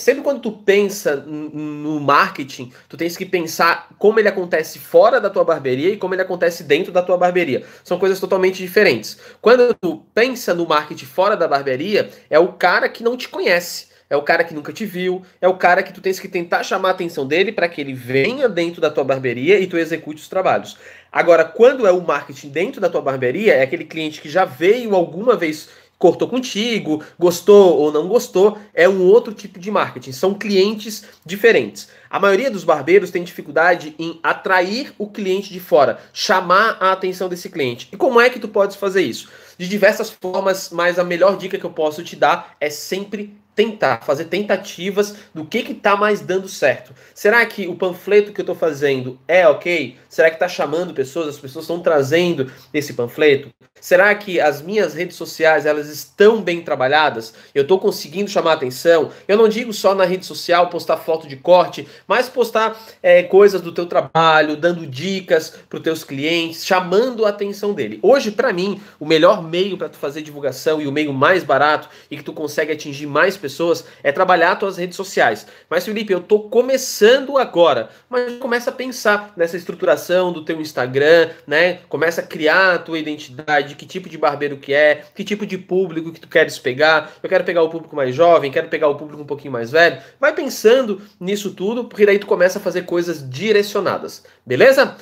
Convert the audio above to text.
sempre quando tu pensa no marketing, tu tens que pensar como ele acontece fora da tua barbearia e como ele acontece dentro da tua barbearia. São coisas totalmente diferentes. Quando tu pensa no marketing fora da barbearia, é o cara que não te conhece. É o cara que nunca te viu, é o cara que tu tens que tentar chamar a atenção dele para que ele venha dentro da tua barbearia e tu execute os trabalhos. Agora, quando é o marketing dentro da tua barbearia, é aquele cliente que já veio alguma vez cortou contigo, gostou ou não gostou, é um outro tipo de marketing, são clientes diferentes. A maioria dos barbeiros tem dificuldade em atrair o cliente de fora, chamar a atenção desse cliente. E como é que tu podes fazer isso? De diversas formas, mas a melhor dica que eu posso te dar é sempre tentar, fazer tentativas do que que tá mais dando certo. Será que o panfleto que eu estou fazendo é ok? Será que está chamando pessoas? As pessoas estão trazendo esse panfleto? Será que as minhas redes sociais elas estão bem trabalhadas? Eu estou conseguindo chamar atenção? Eu não digo só na rede social postar foto de corte, mas postar é, coisas do teu trabalho, dando dicas para os teus clientes, chamando a atenção dele. Hoje, para mim, o melhor meio para tu fazer divulgação e o meio mais barato e que tu consegue atingir mais pessoas é trabalhar tuas redes sociais. Mas Felipe, eu estou começando agora, mas começa a pensar nessa estruturação do teu Instagram, né? Começa a criar a tua identidade de que tipo de barbeiro que é, que tipo de público que tu queres pegar. Eu quero pegar o público mais jovem, quero pegar o público um pouquinho mais velho. Vai pensando nisso tudo, porque daí tu começa a fazer coisas direcionadas, beleza?